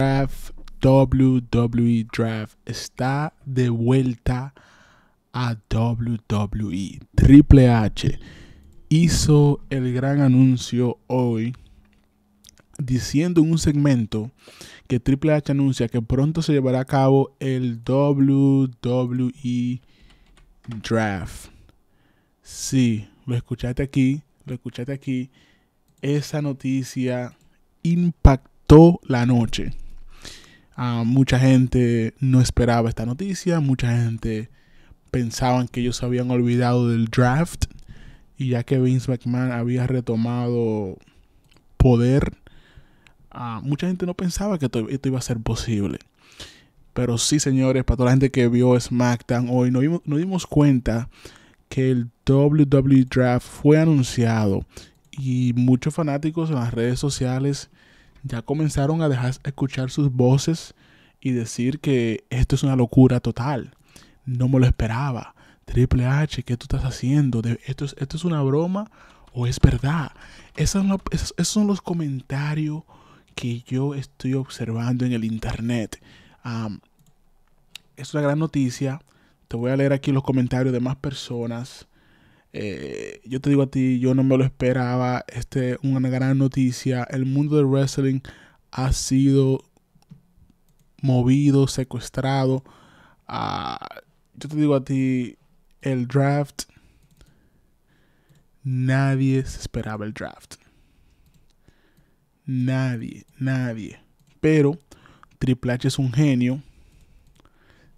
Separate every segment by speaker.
Speaker 1: Draft WWE Draft está de vuelta a WWE. Triple H hizo el gran anuncio hoy diciendo en un segmento que Triple H anuncia que pronto se llevará a cabo el WWE Draft. Sí, lo escuchaste aquí, lo escuchaste aquí. Esa noticia impactó la noche Ah, mucha gente no esperaba esta noticia, mucha gente pensaban que ellos habían olvidado del draft y ya que Vince McMahon había retomado poder, ah, mucha gente no pensaba que esto, iba a ser posible. Pero sí, señores, para toda la gente que vio SmackDown hoy, nos nos dimos cuenta que el WWE Draft fue anunciado y muchos fanáticos en las redes sociales ya comenzaron a dejar escuchar sus voces y decir que esto es una locura total. No me lo esperaba. Triple H, ¿qué tú estás haciendo? ¿Esto es, esto es una broma o es verdad? Esos son, los, comentarios que yo estoy observando en el internet. es una gran noticia. Te voy a leer aquí los comentarios de más personas. Eh, yo te digo a ti, yo no me lo esperaba. Este, una gran noticia. El mundo del wrestling ha sido movido, secuestrado. Ah, yo te digo a ti, el draft. Nadie se esperaba el draft. Nadie, nadie. Pero Triple H es un genio.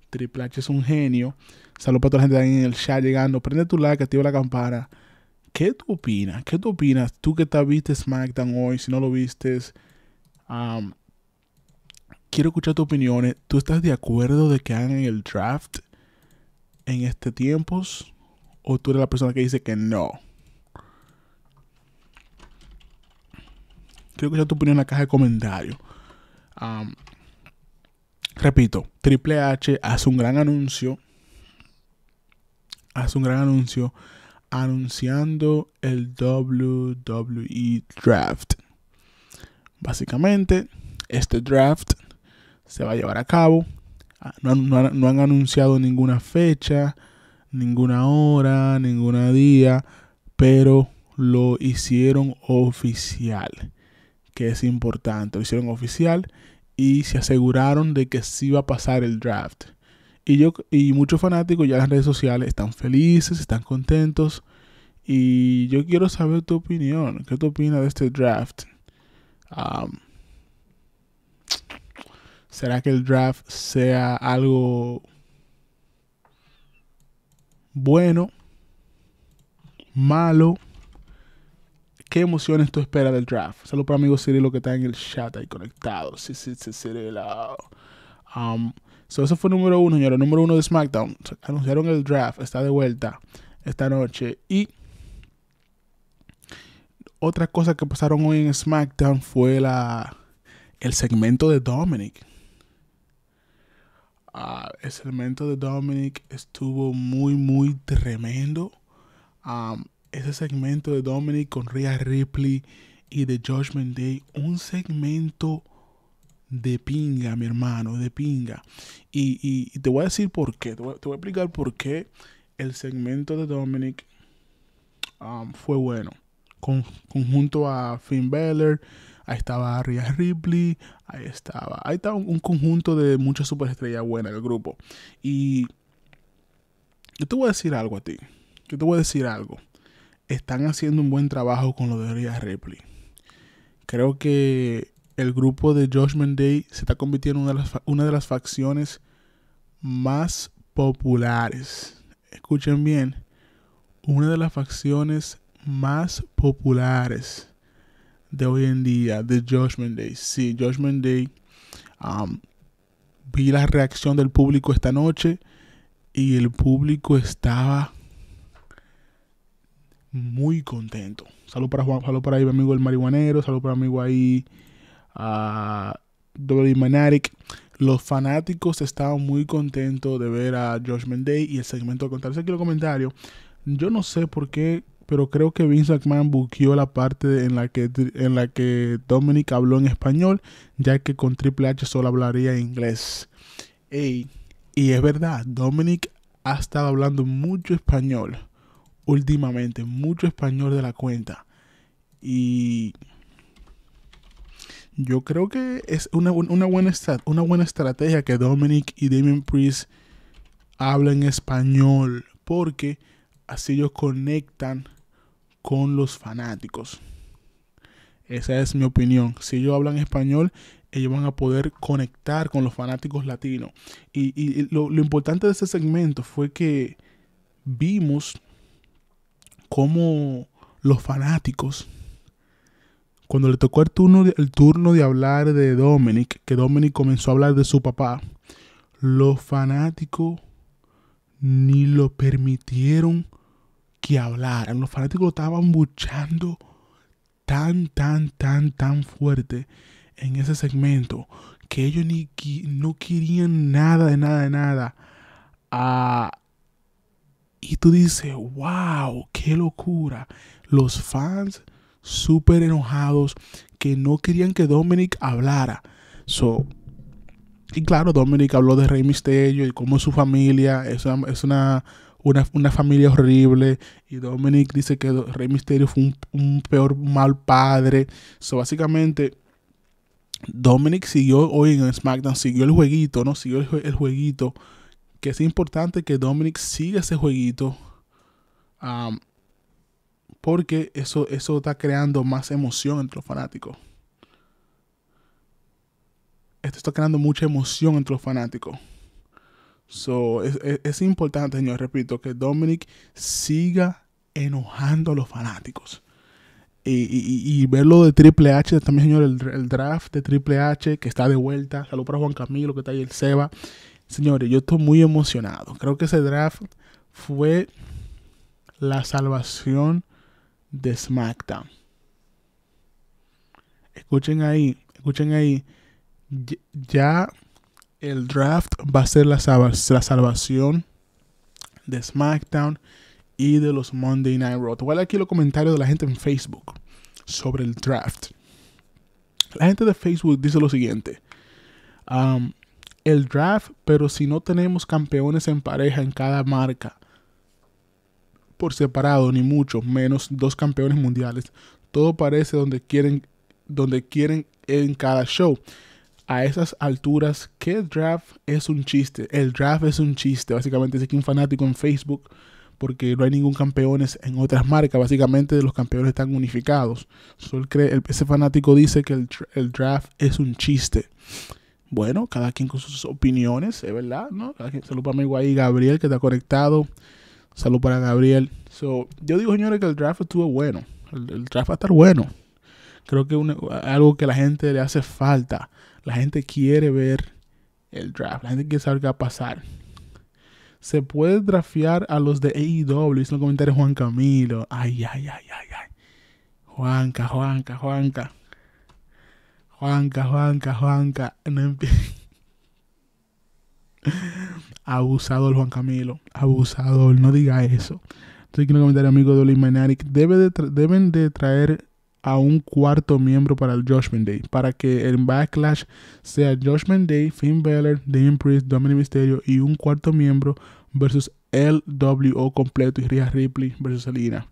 Speaker 1: Triple H es un genio. Saludos para toda la gente ahí en el chat llegando. Prende tu like, activa la campana. ¿Qué tú opinas? ¿Qué tú opinas? Tú que te viste SmackDown hoy, si no lo vistes. Um, quiero escuchar tus opiniones. ¿Tú estás de acuerdo de que hagan el draft en este tiempo ¿O tú eres la persona que dice que no? Quiero escuchar tu opinión en la caja de comentarios. Um, repito, Triple H hace un gran anuncio hace un gran anuncio anunciando el WWE Draft. Básicamente, este draft se va a llevar a cabo. Ah, no, han anunciado ninguna fecha, ninguna hora, ninguna día, pero lo hicieron oficial, que es importante. Lo hicieron oficial y se aseguraron de que sí va a pasar el draft. Y, yo, y muchos fanáticos ya en las redes sociales están felices, están contentos. Y yo quiero saber tu opinión. ¿Qué tú opinas de este draft? ¿Será que el draft sea algo bueno? ¿Malo? ¿Qué emociones tú esperas del draft? Saludos para amigos Cirilo que está en el chat ahí conectado. Sí, sí, sí, Cirilo. Um, eso fue número uno, señores. Número uno de SmackDown. Anunciaron el draft. Está de vuelta esta noche. Y otra cosa que pasaron hoy en SmackDown fue la, el segmento de Dominic. Ah, el segmento de Dominic estuvo muy, muy tremendo. ese segmento de Dominic con Rhea Ripley y The Judgment Day. Un segmento de pinga, mi hermano, de pinga. Y, te voy a decir por qué, te voy, a explicar por qué el segmento de Dominic um, fue bueno. Con, conjunto a Finn Balor, ahí estaba Rhea Ripley, ahí estaba, ahí está un, conjunto de muchas superestrellas buenas el grupo. Y yo te voy a decir algo a ti, yo te voy a decir algo. Están haciendo un buen trabajo con lo de Rhea Ripley. Creo que el grupo de Judgment Day se está convirtiendo en una de las, una de las facciones más populares. Escuchen bien, una de las facciones más populares de hoy en día, de Judgment Day. Sí, Judgment Day. Um, vi la reacción del público esta noche y el público estaba muy contento. Salud para Juan, salud para ahí, mi amigo el marihuanero, salud para mi amigo ahí, a Dolly Manaric. Los fanáticos estaban muy contentos de ver a Josh Menday y el segmento de contarse aquí los comentarios. Yo no sé por qué, pero creo que Vince McMahon buqueó la parte en la que en la que Dominic habló en español, ya que con Triple H solo hablaría inglés. y es verdad, Dominic ha estado hablando mucho español últimamente, mucho español de la cuenta. Y yo creo que es una, una, buena, una buena estrategia que Dominic y Damien Priest hablen español, porque así ellos conectan con los fanáticos. Esa es mi opinión. Si ellos hablan español, ellos van a poder conectar con los fanáticos latinos. Y, lo, lo, importante de ese segmento fue que vimos cómo los fanáticos cuando le tocó el turno, de, el turno de hablar de Dominic, que Dominic comenzó a hablar de su papá, los fanáticos ni lo permitieron que hablaran. Los fanáticos lo estaban buchando tan, tan, tan, tan fuerte en ese segmento que ellos ni no querían nada de nada de nada. Ah, y tú dices, wow, qué locura. Los fans súper enojados que no querían que Dominic hablara. So, y claro, Dominic habló de Rey Misterio y cómo su familia es una, una, familia horrible. Y Dominic dice que Rey Misterio fue un, peor mal padre. So, básicamente, Dominic siguió hoy en SmackDown, siguió el jueguito, ¿no? Siguió el, jueguito. Que es importante que Dominic siga ese jueguito. Um, porque eso, eso está creando más emoción entre los fanáticos. Esto está creando mucha emoción entre los fanáticos. So, es, importante, señor, repito, que Dominic siga enojando a los fanáticos. Y, y, y, verlo de Triple H, también señor, el, draft de Triple H que está de vuelta. Salud para Juan Camilo que está ahí, el Seba. Señores, yo estoy muy emocionado. Creo que ese draft fue la salvación de SmackDown. Escuchen ahí, escuchen ahí. Ya el draft va a ser la, salvación de SmackDown y de los Monday Night Raw. Igual aquí los comentarios de la gente en Facebook sobre el draft. La gente de Facebook dice lo siguiente. Um, el draft, pero si no tenemos campeones en pareja en cada marca, por separado, ni mucho menos dos campeones mundiales. Todo parece donde quieren, donde quieren en cada show. A esas alturas, ¿qué draft es un chiste? El draft es un chiste. Básicamente, es que un fanático en Facebook, porque no hay ningún campeón en otras marcas. Básicamente, los campeones están unificados. ese fanático dice que el, draft es un chiste bueno, cada quien con sus opiniones, es verdad, ¿no? Saludos para mi guay Gabriel que está conectado. Salud para Gabriel. yo digo, señores, que el draft estuvo bueno. El, draft va a estar bueno. Creo que es algo que la gente le hace falta. La gente quiere ver el draft. La gente quiere saber qué va a pasar. Se puede draftear a los de AEW. Hizo un comentario Juan Camilo. Ay, ay, ay, ay, ay. Juanca, Juanca, Juanca. Juanca, Juanca, Juanca. No Abusador Juan Camilo, abusador, no diga eso. Entonces quiero comentar, amigo de Oli debe deben de traer a un cuarto miembro para el Judgment Day, para que el Backlash sea Judgment Day, Finn Balor, The Priest, Dominic Mysterio y un cuarto miembro versus LWO completo y Rhea Ripley versus Selina.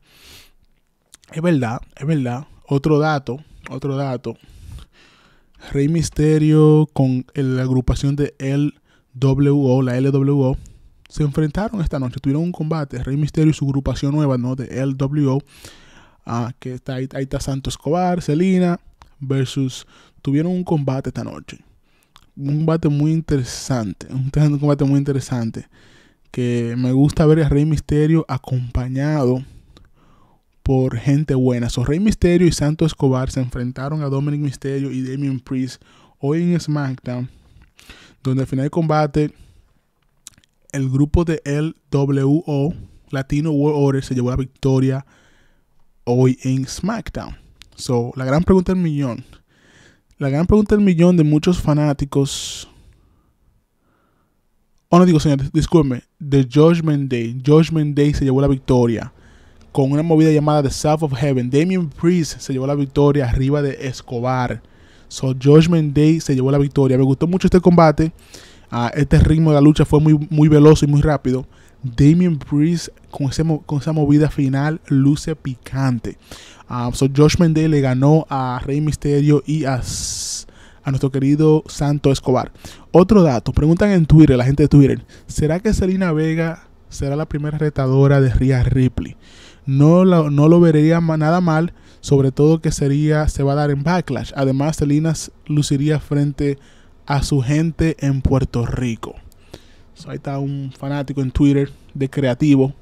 Speaker 1: Es verdad, es verdad. Otro dato, otro dato. Rey Mysterio con la agrupación de L WO, la LWO, se enfrentaron esta noche, tuvieron un combate, Rey Misterio y su agrupación nueva, ¿no? De LWO, ah, que está ahí, está Santo Escobar, Selina versus, tuvieron un combate esta noche. Un combate muy interesante, un, combate muy interesante, que me gusta ver a Rey Misterio acompañado por gente buena. Rey Misterio y Santo Escobar se enfrentaron a Dominic Misterio y Damien Priest hoy en SmackDown donde al final del combate el grupo de LWO, Latino World Order, se llevó la victoria hoy en SmackDown. So, la gran pregunta del millón. La gran pregunta del millón de muchos fanáticos. Oh, no digo, señores, discúlpenme. The Judgment Day. Judgment Day se llevó la victoria. Con una movida llamada The South of Heaven. Damien Priest se llevó la victoria arriba de Escobar. So, Josh Day se llevó la victoria. Me gustó mucho este combate. Ah, este ritmo de la lucha fue muy, muy veloz y muy rápido. Damien Priest con, con esa movida final luce picante. Uh, so Josh Mendez le ganó a Rey Misterio y a, a, nuestro querido Santo Escobar. Otro dato, preguntan en Twitter, la gente de Twitter, ¿será que Selena Vega será la primera retadora de Rhea Ripley? no, lo vería nada mal, sobre todo que sería, se va a dar en backlash. Además, Selinas luciría frente a su gente en Puerto Rico. ahí está un fanático en Twitter de creativo.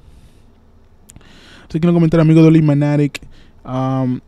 Speaker 1: Así que quiero comentar, amigo de Oli